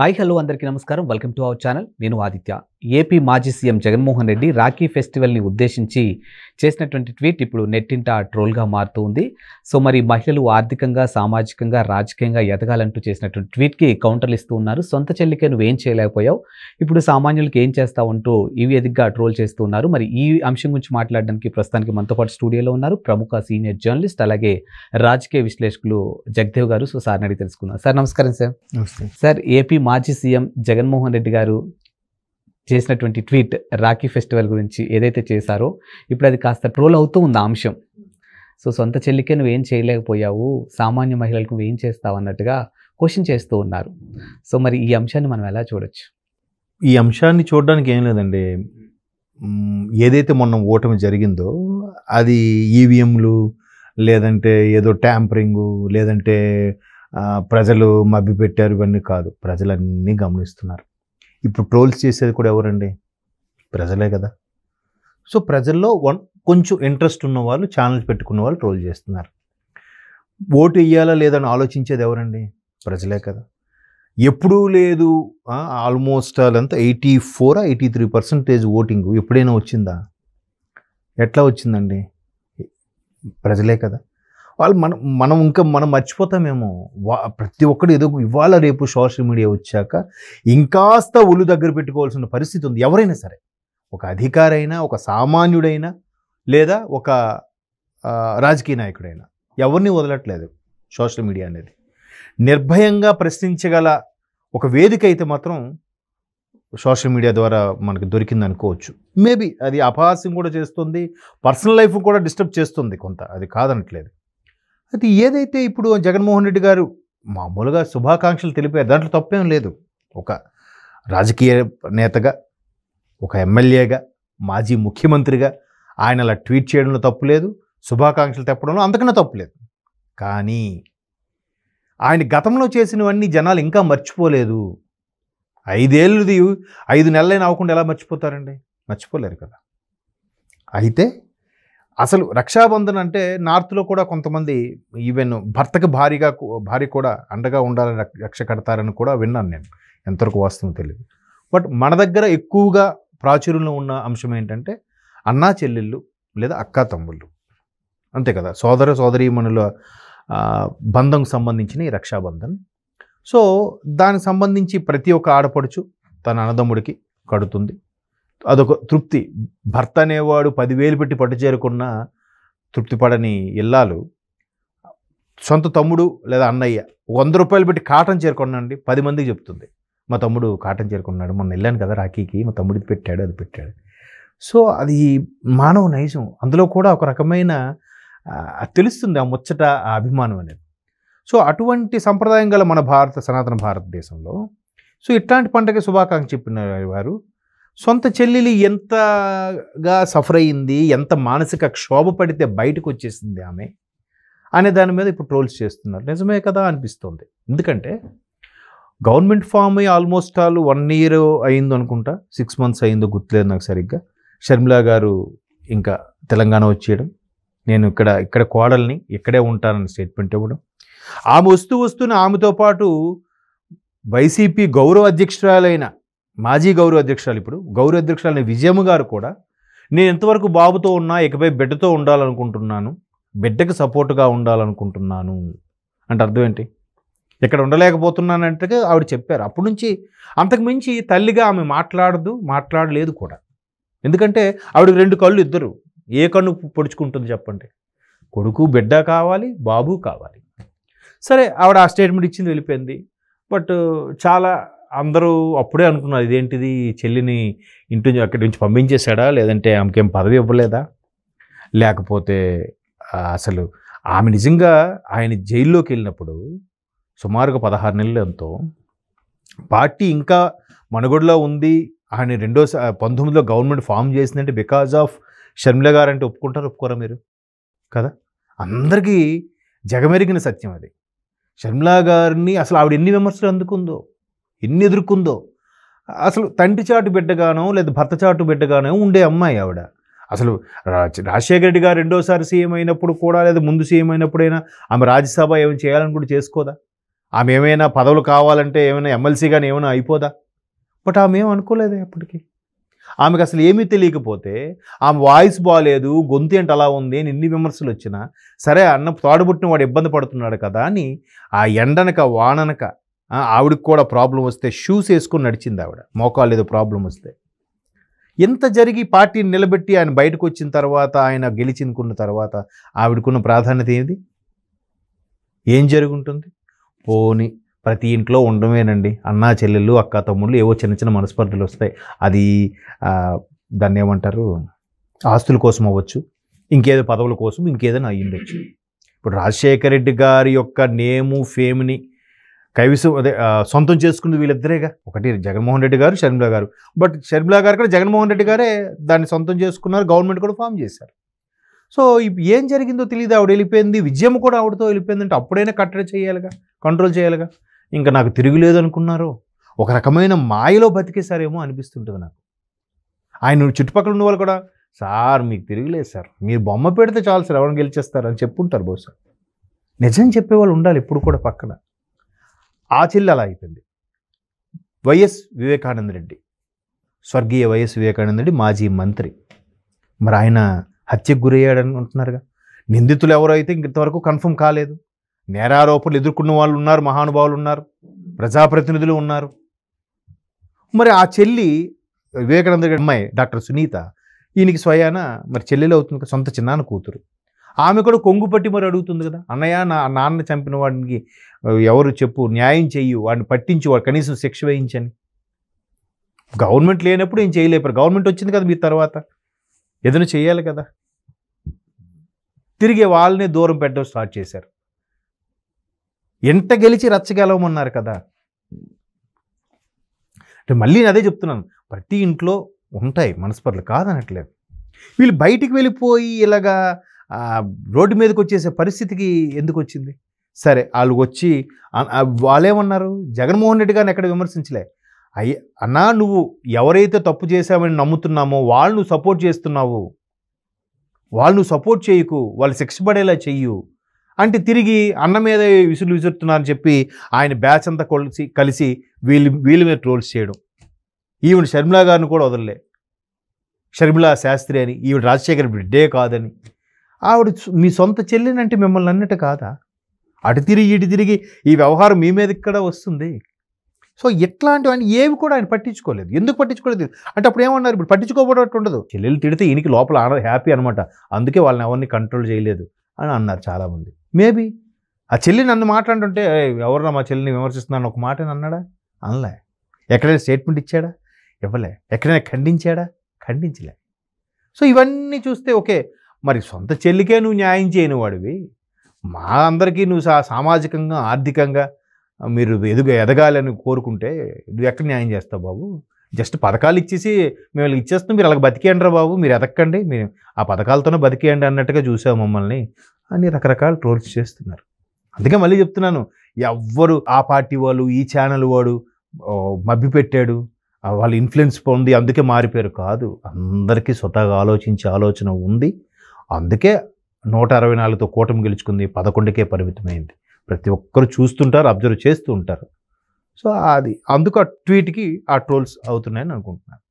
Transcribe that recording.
hi hello అందరికీ నమస్కారం welcome to our channel నేను ఆదిత్య ఏపీ మాజీ సీఎం జగన్మోహన్ రెడ్డి రాఖీ ఫెస్టివల్ని ఉద్దేశించి చేసినటువంటి ట్వీట్ ఇప్పుడు నెట్టింట ట్రోల్గా మారుతూ ఉంది సో మరి మహిళలు ఆర్థికంగా సామాజికంగా రాజకీయంగా ఎదగాలంటూ చేసినటువంటి ట్వీట్కి కౌంటర్లు ఇస్తూ ఉన్నారు సొంత చెల్లికే నువ్వేం చేయలేకపోయావు ఇప్పుడు సామాన్యులకి ఏం చేస్తావంటూ ఇవి ఎదిగ్గా ట్రోల్ చేస్తూ ఉన్నారు మరి ఈ అంశం గురించి మాట్లాడడానికి ప్రస్తుతానికి మనతో పాటు స్టూడియోలో ఉన్నారు ప్రముఖ సీనియర్ జర్నలిస్ట్ అలాగే రాజకీయ విశ్లేషకులు జగదేవ్ గారు సో సార్ని అడిగి తెలుసుకుందాం సార్ నమస్కారం సార్ సార్ ఏపీ మాజీ సీఎం జగన్మోహన్ రెడ్డి గారు చేసినటువంటి ట్వీట్ రాఖీ ఫెస్టివల్ గురించి ఏదైతే చేశారో ఇప్పుడు అది కాస్త ట్రోల్ అవుతూ ఉంది అంశం సో సొంత చెల్లికే నువ్వేం చేయలేకపోయావు సామాన్య మహిళలకు నువ్వు ఏం చేస్తావు అన్నట్టుగా క్వశ్చన్ చేస్తూ ఉన్నారు సో మరి ఈ అంశాన్ని మనం ఎలా చూడొచ్చు ఈ అంశాన్ని చూడడానికి ఏం లేదండి ఏదైతే మొన్న ఓటమి జరిగిందో అది ఈవీఎంలు లేదంటే ఏదో ట్యాంపరింగు లేదంటే ప్రజలు మభ్య పెట్టారు ఇవన్నీ కాదు ప్రజలన్నీ గమనిస్తున్నారు ఇప్పుడు ట్రోల్స్ చేసేది కూడా ఎవరండి ప్రజలే కదా సో ప్రజల్లో వన్ కొంచెం ఇంట్రెస్ట్ ఉన్న వాళ్ళు ఛానల్స్ పెట్టుకున్న వాళ్ళు ట్రోల్ చేస్తున్నారు ఓటు ఇయ్యాలా లేదని ఆలోచించేది ఎవరండి ప్రజలే కదా ఎప్పుడూ లేదు ఆల్మోస్ట్ అంతా eighty four eighty three percentage voting ఎప్పుడైనా వచ్చిందా ఎట్లా వచ్చిందండి ప్రజలే కదా వాళ్ళు మనం మనం ఇంకా మనం మర్చిపోతామేమో వా ప్రతి ఒక్కరు ఏదో ఇవాళ రేపు సోషల్ మీడియా వచ్చాక ఇంకాస్త ఒళ్ళు దగ్గర పెట్టుకోవాల్సిన పరిస్థితి ఉంది ఎవరైనా సరే ఒక అధికారైనా ఒక సామాన్యుడైనా లేదా ఒక రాజకీయ నాయకుడైనా ఎవరిని వదలట్లేదు సోషల్ మీడియా అనేది నిర్భయంగా ప్రశ్నించగల ఒక వేదిక అయితే మాత్రం సోషల్ మీడియా ద్వారా మనకు దొరికింది అనుకోవచ్చు మేబీ అది అపహాస్యం కూడా చేస్తుంది పర్సనల్ లైఫ్ కూడా డిస్టర్బ్ చేస్తుంది కొంత అది కాదనట్లేదు అది ఏదైతే ఇప్పుడు జగన్మోహన్ రెడ్డి గారు మామూలుగా శుభాకాంక్షలు తెలిపే దాంట్లో తప్పేం లేదు ఒక రాజకీయ నేతగా ఒక ఎమ్మెల్యేగా మాజీ ముఖ్యమంత్రిగా ఆయన అలా ట్వీట్ చేయడంలో తప్పు లేదు శుభాకాంక్షలు తెప్పడంలో అంతకన్నా తప్పు లేదు కానీ ఆయన గతంలో చేసినవన్నీ జనాలు ఇంకా మర్చిపోలేదు ఐదేళ్ళుది ఐదు నెలలైనా అవ్వకుండా ఎలా మర్చిపోతారండి మర్చిపోలేరు కదా అయితే అసలు రక్షాబంధన్ అంటే నార్త్లో కూడా కొంతమంది ఈవెన్ భర్తకు భారీగా భార్య కూడా అండగా ఉండాలని రక్ష కడతారని కూడా విన్నాను నేను ఎంతవరకు వాస్తవం తెలియదు బట్ మన దగ్గర ఎక్కువగా ప్రాచుర్యంలో ఉన్న అంశం ఏంటంటే అన్నా చెల్లెళ్ళు లేదా అక్కా తమ్ముళ్ళు అంతే కదా సోదర మనుల బంధంకు సంబంధించిన ఈ రక్షాబంధన్ సో దానికి సంబంధించి ప్రతి ఒక్క ఆడపడుచు తన అన్నదమ్ముడికి కడుతుంది అదొక తృప్తి భర్త అనేవాడు పదివేలు పెట్టి పట్టు చేరుకున్న తృప్తి పడని ఇల్లాలు సొంత తమ్ముడు లేదా అన్నయ్య వంద రూపాయలు పెట్టి కాటన్ చేరుకున్నాండి పది మందికి చెప్తుంది మా తమ్ముడు కాటన్ చేరుకున్నాడు మొన్న వెళ్ళాను కదా రాఖీకి మా తమ్ముడు పెట్టాడు అది పెట్టాడు సో అది మానవ నైజం అందులో కూడా ఒక రకమైన తెలుస్తుంది ఆ ముచ్చట ఆ అభిమానం అనేది సో అటువంటి సంప్రదాయం గల మన భారత సనాతన భారతదేశంలో సో ఇట్లాంటి పండగ శుభాకాంక్ష చెప్పిన వారు సొంత చెల్లెలు ఎంతగా సఫర్ అయింది ఎంత మానసిక క్షోభ పడితే బయటకు వచ్చేసింది ఆమె అనే దాని మీద ఇప్పుడు ట్రోల్స్ చేస్తున్నారు నిజమే కదా అనిపిస్తుంది ఎందుకంటే government form almost all one year అయింది అనుకుంటా సిక్స్ మంత్స్ అయిందో గుర్తులేదు నాకు సరిగ్గా షర్మిలా గారు ఇంకా తెలంగాణ వచ్చేయడం నేను ఇక్కడ ఇక్కడ కోడల్ని ఇక్కడే ఉంటానని స్టేట్మెంట్ ఇవ్వడం ఆమె వస్తూ వస్తూనే ఆమెతో పాటు వైసీపీ గౌరవ అధ్యక్షురాలైన మాజీ గౌరవ అధ్యక్షురాలు ఇప్పుడు గౌరవ అధ్యక్షురాలని విజయమ్మ గారు కూడా నేను ఎంతవరకు బాబుతో ఉన్నా ఇకపై బిడ్డతో ఉండాలనుకుంటున్నాను బిడ్డకు సపోర్ట్గా ఉండాలనుకుంటున్నాను అంటే అర్థం ఏంటి ఇక్కడ ఉండలేకపోతున్నానంటే ఆవిడ చెప్పారు అప్పటి నుంచి అంతకుమించి తల్లిగా ఆమె మాట్లాడదు మాట్లాడలేదు కూడా ఎందుకంటే ఆవిడ రెండు కళ్ళు ఇద్దరు ఏ కన్ను పొడుచుకుంటుంది చెప్పండి కొడుకు బిడ్డ కావాలి బాబు కావాలి సరే ఆవిడ ఆ స్టేట్మెంట్ ఇచ్చింది వెళ్ళిపోయింది బట్ చాలా అందరూ అప్పుడే అనుకున్నారు ఇదేంటిది చెల్లిని ఇంటి అక్కడి నుంచి పంపించేశాడా లేదంటే ఆమెకేం పదవి ఇవ్వలేదా లేకపోతే అసలు ఆమె నిజంగా ఆయన జైల్లోకి వెళ్ళినప్పుడు సుమారుగా పదహారు నెలలు ఎంతో పార్టీ ఇంకా మనుగడలో ఉంది ఆయన రెండో పంతొమ్మిదిలో గవర్నమెంట్ ఫామ్ చేసిందంటే బికాజ్ ఆఫ్ షర్మిల గారు అంటే ఒప్పుకుంటారు ఒప్పుకోరా మీరు కదా అందరికీ జగమెరిగిన సత్యం అది షర్మిలా గారిని అసలు ఆవిడ ఎన్ని విమర్శలు అందుకుందో ఎన్ని ఎదుర్కొందో అసలు తండ్రి చాటు బిడ్డగానో లేదా భర్త చాటు బిడ్డగానో ఉండే అమ్మాయి ఆవిడ అసలు రాజశేఖర రెడ్డి గారు రెండోసారి సీఎం అయినప్పుడు కూడా లేదా ముందు సీఎం అయినప్పుడైనా ఆమె రాజ్యసభ ఏమైనా చేయాలని కూడా చేసుకోదా ఆమె ఏమైనా పదవులు కావాలంటే ఏమైనా ఎమ్మెల్సీ కానీ ఏమైనా అయిపోదా బట్ ఆమె ఏం అనుకోలేదు అప్పటికి ఆమెకు అసలు ఏమీ తెలియకపోతే ఆమె వాయిస్ బాగాలేదు గొంతు ఏంటి అలా ఉంది అని ఎన్ని విమర్శలు వచ్చినా సరే అన్న తోడబుట్టిన వాడు ఇబ్బంది పడుతున్నాడు కదా అని ఆ ఎండనక వాననక ఆవిడకి కూడా ప్రాబ్లం వస్తే షూస్ వేసుకొని నడిచింది ఆవిడ మోకాలు ఏదో ప్రాబ్లం వస్తే ఎంత జరిగి పార్టీని నిలబెట్టి ఆయన బయటకు వచ్చిన తర్వాత ఆయన గెలిచినుకున్న తర్వాత ఆవిడకున్న ప్రాధాన్యత ఏంది ఏం జరుగుంటుంది పోని ప్రతి ఇంట్లో ఉండమేనండి అన్నా చెల్లెళ్ళు అక్క తమ్ముళ్ళు ఏవో చిన్న చిన్న మనస్పర్ధలు వస్తాయి అది దాన్ని ఏమంటారు ఆస్తుల కోసం అవ్వచ్చు ఇంకేదో పదవుల కోసం ఇంకేదైనా అయ్యిండొచ్చు ఇప్పుడు రాజశేఖర రెడ్డి గారి యొక్క నేము ఫేమ్ని కైవసం అదే సొంతం చేసుకుంది వీళ్ళిద్దరేగా ఒకటి జగన్మోహన్ రెడ్డి గారు షర్మిలా గారు బట్ షర్మిలా గారు కూడా జగన్మోహన్ రెడ్డి గారే దాన్ని సొంతం చేసుకున్నారు గవర్నమెంట్ కూడా ఫామ్ చేశారు సో ఏం జరిగిందో తెలియదు ఆవిడ వెళ్ళిపోయింది విజయం కూడా ఆవిడతో వెళ్ళిపోయింది అంటే అప్పుడైనా కట్టడి చేయాలిగా కంట్రోల్ చేయాలిగా ఇంకా నాకు తిరుగులేదు అనుకున్నారు ఒక రకమైన మాయలో బతికేశారేమో అనిపిస్తుంటుంది నాకు ఆయన చుట్టుపక్కల ఉన్న వాళ్ళు కూడా సార్ మీకు లేదు సార్ మీరు బొమ్మ పెడితే చాలు సార్ ఎవరిని గెలిచేస్తారు అని చెప్పుంటారు బహుశా నిజం చెప్పేవాళ్ళు ఉండాలి ఎప్పుడు కూడా పక్కన ఆ చెల్లి అలా అయిపోయింది వైఎస్ వివేకానంద రెడ్డి స్వర్గీయ వైఎస్ వివేకానంద రెడ్డి మాజీ మంత్రి మరి ఆయన హత్యకు గురయ్యాడు అంటున్నారుగా నిందితులు అయితే ఇంతవరకు కన్ఫర్మ్ కాలేదు నేరారోపణలు ఎదుర్కొన్న వాళ్ళు ఉన్నారు మహానుభావులు ఉన్నారు ప్రజాప్రతినిధులు ఉన్నారు మరి ఆ చెల్లి వివేకానంద అమ్మాయి డాక్టర్ సునీత ఈయనకి స్వయాన మరి చెల్లెలు అవుతుంది సొంత చిన్నాన్న కూతురు ఆమె కూడా కొంగు పట్టి మరి అడుగుతుంది కదా అన్నయ్య నా నాన్న చంపిన వాడికి ఎవరు చెప్పు న్యాయం చెయ్యు వాడిని పట్టించు వాడు కనీసం శిక్ష వేయించని గవర్నమెంట్ లేనప్పుడు ఏం చేయలేపారు గవర్నమెంట్ వచ్చింది కదా మీ తర్వాత ఏదైనా చేయాలి కదా తిరిగి వాళ్ళనే దూరం పెట్టడం స్టార్ట్ చేశారు ఎంత గెలిచి రచ్చగలవమన్నారు కదా అంటే మళ్ళీ అదే చెప్తున్నాను ప్రతి ఇంట్లో ఉంటాయి మనస్పర్లు కాదనట్లేదు వీళ్ళు బయటికి వెళ్ళిపోయి ఇలాగా రోడ్డు మీదకి వచ్చేసే పరిస్థితికి ఎందుకు వచ్చింది సరే వాళ్ళు వచ్చి వాళ్ళేమన్నారు జగన్మోహన్ రెడ్డి గారిని ఎక్కడ విమర్శించలే అయ్య అన్నా నువ్వు ఎవరైతే తప్పు చేశామని నమ్ముతున్నామో వాళ్ళు నువ్వు సపోర్ట్ చేస్తున్నావు వాళ్ళు నువ్వు సపోర్ట్ చేయకు వాళ్ళు శిక్ష పడేలా చెయ్యు అంటే తిరిగి అన్న మీద విసులు విసురుతున్నారని చెప్పి ఆయన బ్యాచ్ అంతా కొలిసి కలిసి వీళ్ళు వీళ్ళ మీద ట్రోల్స్ చేయడం ఈవిడ షర్మిలా గారిని కూడా వదలలే షర్మిలా శాస్త్రి అని ఈవిడ రాజశేఖర్ బిడ్డే కాదని ఆవిడ మీ సొంత చెల్లినంటే మిమ్మల్ని అన్నట్టు కాదా అటు తిరిగి ఇటు తిరిగి ఈ వ్యవహారం మీ మీద ఇక్కడ వస్తుంది సో ఇట్లాంటివన్నీ ఏవి కూడా ఆయన పట్టించుకోలేదు ఎందుకు పట్టించుకోలేదు అంటే అప్పుడు ఏమన్నారు ఇప్పుడు పట్టించుకోబడట్టు ఉండదు చెల్లెలు తిడితే ఈయనకి లోపల ఆనంద హ్యాపీ అనమాట అందుకే వాళ్ళని ఎవరిని కంట్రోల్ చేయలేదు అని అన్నారు చాలామంది మేబీ ఆ చెల్లిని నన్ను మాట్లాడుంటే ఎవరన్నా మా చెల్లిని విమర్శిస్తున్నాను ఒక మాట అన్నాడా అనలే ఎక్కడైనా స్టేట్మెంట్ ఇచ్చాడా ఇవ్వలే ఎక్కడైనా ఖండించాడా ఖండించలే సో ఇవన్నీ చూస్తే ఓకే మరి సొంత చెల్లికే నువ్వు న్యాయం చేయని వాడివి మా అందరికీ నువ్వు సామాజికంగా ఆర్థికంగా మీరు ఎదుగ ఎదగాలని కోరుకుంటే నువ్వు ఎక్కడ న్యాయం చేస్తావు బాబు జస్ట్ పథకాలు ఇచ్చేసి మేము ఇచ్చేస్తాం మీరు అలా బతికేయండి రా బాబు మీరు ఎదక్కండి మీరు ఆ పథకాలతోనే బతికేయండి అన్నట్టుగా చూసావు మమ్మల్ని అని రకరకాల ట్రోల్స్ చేస్తున్నారు అందుకే మళ్ళీ చెప్తున్నాను ఎవ్వరు ఆ పార్టీ వాళ్ళు ఈ ఛానల్ వాడు మబ్బి పెట్టాడు వాళ్ళు ఇన్ఫ్లుయెన్స్ పొంది అందుకే మారిపోయారు కాదు అందరికీ స్వతహాగా ఆలోచించే ఆలోచన ఉంది అందుకే నూట అరవై నాలుగుతో కూటమి గెలుచుకుంది పదకొండుకే పరిమితమైంది ప్రతి ఒక్కరు చూస్తుంటారు అబ్జర్వ్ చేస్తూ ఉంటారు సో అది అందుకు ఆ ట్వీట్కి ఆ ట్రోల్స్ అవుతున్నాయని అనుకుంటున్నాను